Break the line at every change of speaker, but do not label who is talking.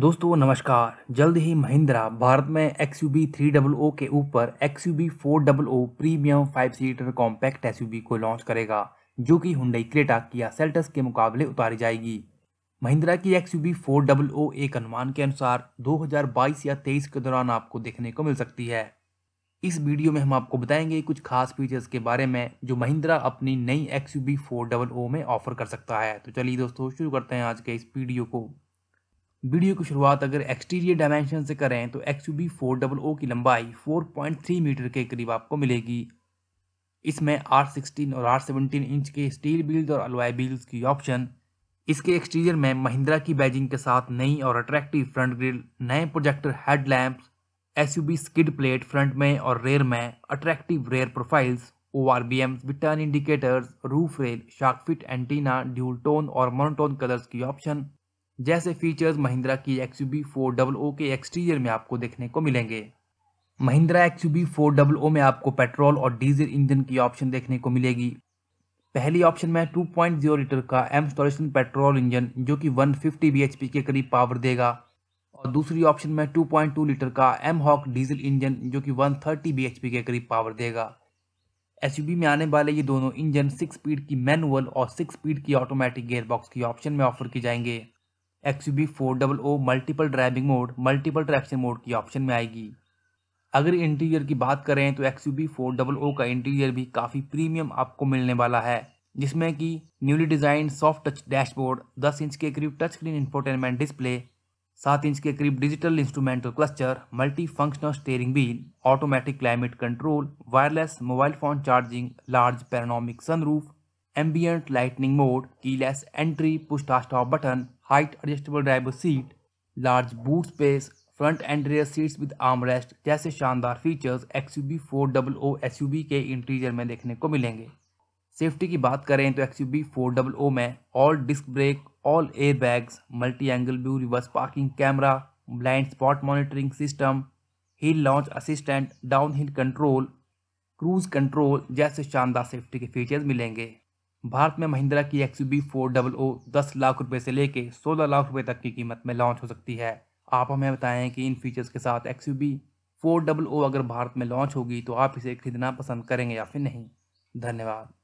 दोस्तों नमस्कार जल्द ही महिंद्रा भारत में X U V three double O के ऊपर X U V four double O premium five seater compact S U V को लॉन्च करेगा जो कि हुंडई क्रेटा किया सेल्टस के मुकाबले उतारी जाएगी महिंद्रा की X U V four double O एक अनुमान के अनुसार 2022 या 23 के दौरान आपको देखने को मिल सकती है इस वीडियो में हम आपको बताएंगे कुछ खास फीचर्स के बारे में जो महिंद्रा अपनी नई X U V four double O में ऑफर कर सकता है तो चलिए दोस्तों शुरू करते हैं आज के इस वीडियो को वीडियो की शुरुआत अगर एक्सटीरियर डायमेंशन से करें तो X U V four double O की लंबाई 4.3 मीटर के करीब आपको मिलेगी इसमें आर सिक्सटीन और आर सेवनटीन इंच के स्टील बिल्ड और अलवाई बिल्ड की ऑप्शन इसके एक्सटीरियर में महिंद्रा की बैजिंग के साथ नई और अट्रैक्टिव फ्रंट ग्रिल नए projector head lamp S skid plate front में और रेयर में attractive rear profiles O R V Ms with turn indicators roof rail shark fit antenna dual tone और मोनोटोन कलर्स की ऑप्शन जैसे फीचर्स महिंद्रा की X V four double O के exterior में आपको देखने को मिलेंगे Mahindra X V four double O में आपको पेट्रोल और डीजल इंजन की ऑप्शन देखने को मिलेगी पहली ऑप्शन में 2.0 लीटर का एम स्टोरेशन पेट्रोल इंजन जो कि 150 फिफ्टी के करीब पावर देगा और दूसरी ऑप्शन में 2.2 लीटर का एम हॉक डीजल इंजन जो कि 130 थर्टी के करीब पावर देगा एस में आने वाले ये दोनों इंजन सिक्स स्पीड की मैनुअल और सिक्स स्पीड की ऑटोमेटिक गेयरबॉक्स की ऑप्शन में ऑफर की जाएंगे X U V four double O multiple driving mode multiple traction mode की ऑप्शन में आएगी अगर इंटीरियर की बात करें तो X U V four double O का इंटीरियर भी काफ़ी प्रीमियम आपको मिलने वाला है जिसमें कि newly design soft touch dashboard 10 inch के करीब touch screen infotainment display 7 inch के करीब digital instrumental cluster multi functional steering wheel automatic climate control wireless mobile phone charging large panoramic sunroof ambient lighting mode, keyless entry, push to stop button, height adjustable driver seat, large boot space, front and rear seats with rest जैसे शानदार features X U V four double O S U V के interior में देखने को मिलेंगे safety की बात करें तो X U V four double O में all disc brake all air bags multi angle view reverse parking camera blind spot monitoring system hill launch assistant down hill control cruise control जैसे शानदार safety के features मिलेंगे भारत में महिंद्रा की X V four double O दस लाख रुपए से लेके सोलह लाख रुपए तक की कीमत में लॉन्च हो सकती है आप हमें बताएं कि इन फीचर्स के साथ X U V four double O अगर भारत में लॉन्च होगी तो आप इसे खरीदना पसंद करेंगे या फिर नहीं धन्यवाद